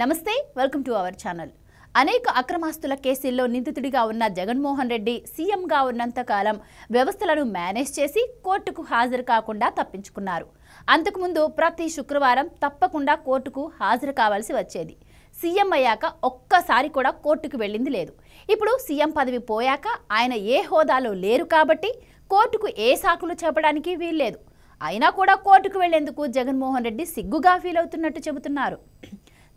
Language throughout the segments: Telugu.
నమస్తే వెల్కమ్ టు అవర్ ఛానల్ అనేక అక్రమాస్తుల కేసుల్లో నిందితుడిగా ఉన్న జగన్మోహన్ రెడ్డి సీఎంగా ఉన్నంతకాలం వ్యవస్థలను మేనేజ్ చేసి కోర్టుకు హాజరు కాకుండా తప్పించుకున్నారు అంతకుముందు ప్రతి శుక్రవారం తప్పకుండా కోర్టుకు హాజరు కావాల్సి వచ్చేది సీఎం అయ్యాక ఒక్కసారి కూడా కోర్టుకు వెళ్ళింది లేదు ఇప్పుడు సీఎం పదవి పోయాక ఆయన ఏ హోదాలో లేరు కాబట్టి కోర్టుకు ఏ సాకులు చెప్పడానికి వీల్లేదు అయినా కూడా కోర్టుకు వెళ్లేందుకు జగన్మోహన్ రెడ్డి సిగ్గుగా ఫీల్ అవుతున్నట్టు చెబుతున్నారు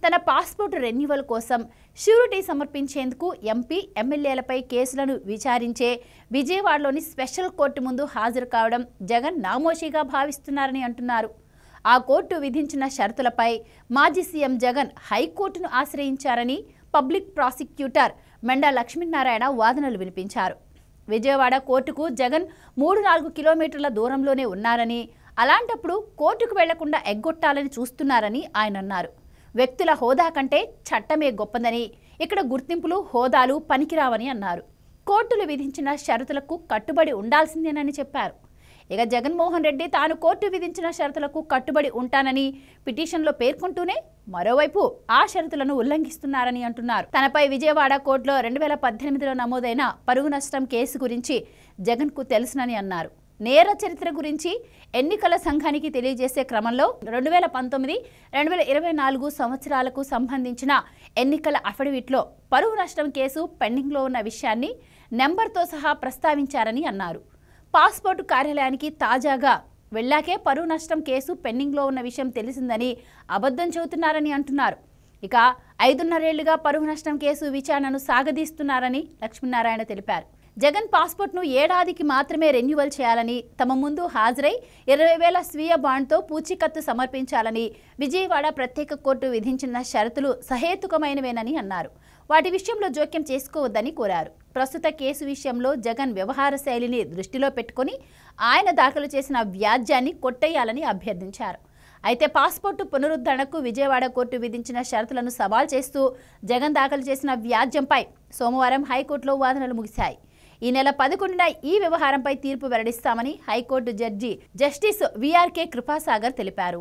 తన పాస్పోర్ట్ రెన్యువల్ కోసం ష్యూరిటీ సమర్పించేందుకు ఎంపీ ఎమ్మెల్యేలపై కేసులను విచారించే విజయవాడలోని స్పెషల్ కోర్టు ముందు హాజరు కావడం జగన్ నామోషిగా భావిస్తున్నారని అంటున్నారు ఆ కోర్టు విధించిన షరతులపై మాజీ సీఎం జగన్ హైకోర్టును ఆశ్రయించారని పబ్లిక్ ప్రాసిక్యూటర్ మెండా లక్ష్మీనారాయణ వాదనలు వినిపించారు విజయవాడ కోర్టుకు జగన్ మూడు నాలుగు కిలోమీటర్ల దూరంలోనే ఉన్నారని అలాంటప్పుడు కోర్టుకు వెళ్లకుండా ఎగ్గొట్టాలని చూస్తున్నారని ఆయన అన్నారు వ్యక్తుల హోదా కంటే చట్టమే గొప్పదని ఇక్కడ గుర్తింపులు హోదాలు పనికిరావని అన్నారు కోర్టులు విధించిన షరతులకు కట్టుబడి ఉండాల్సిందేనని చెప్పారు ఇక జగన్మోహన్ రెడ్డి తాను కోర్టు విధించిన షరతులకు కట్టుబడి ఉంటానని పిటిషన్లో పేర్కొంటూనే మరోవైపు ఆ షరతులను ఉల్లంఘిస్తున్నారని అంటున్నారు తనపై విజయవాడ కోర్టులో రెండు వేల పద్దెనిమిదిలో నమోదైన పరుగు నష్టం కేసు గురించి జగన్కు తెలుసునని అన్నారు నేర చరిత్ర గురించి ఎన్నికల సంఘానికి తెలియజేసే క్రమంలో రెండు వేల పంతొమ్మిది రెండు వేల ఇరవై నాలుగు సంవత్సరాలకు సంబంధించిన ఎన్నికల అఫిడవిట్లో పరువు నష్టం కేసు పెండింగ్లో ఉన్న విషయాన్ని నెంబర్తో సహా ప్రస్తావించారని అన్నారు పాస్పోర్టు కార్యాలయానికి తాజాగా వెళ్ళాకే పరువు నష్టం కేసు పెండింగ్లో ఉన్న విషయం తెలిసిందని అబద్ధం చెబుతున్నారని అంటున్నారు ఇక ఐదున్నరేళ్లుగా పరువు నష్టం కేసు విచారణను సాగదీస్తున్నారని లక్ష్మీనారాయణ తెలిపారు జగన్ పాస్పోర్ట్ను ఏడాదికి మాత్రమే రెన్యువల్ చేయాలని తమ ముందు హాజరై ఇరవై వేల స్వీయ బాండ్తో పూచీకత్తు సమర్పించాలని విజయవాడ ప్రత్యేక కోర్టు విధించిన షరతులు సహేతుకమైనవేనని అన్నారు వాటి విషయంలో జోక్యం చేసుకోవద్దని కోరారు ప్రస్తుత కేసు విషయంలో జగన్ వ్యవహార శైలిని దృష్టిలో పెట్టుకుని ఆయన దాఖలు చేసిన వ్యాజ్యాన్ని కొట్టేయాలని అభ్యర్థించారు అయితే పాస్పోర్టు పునరుద్ధరణకు విజయవాడ కోర్టు విధించిన షరతులను సవాల్ చేస్తూ జగన్ దాఖలు చేసిన వ్యాజ్యంపై సోమవారం హైకోర్టులో వాదనలు ముగిశాయి ఈ నెల పదకొండున ఈ వ్యవహారంపై తీర్పు వెల్లడిస్తామని high court judge justice VRK Krupasagar తెలిపారు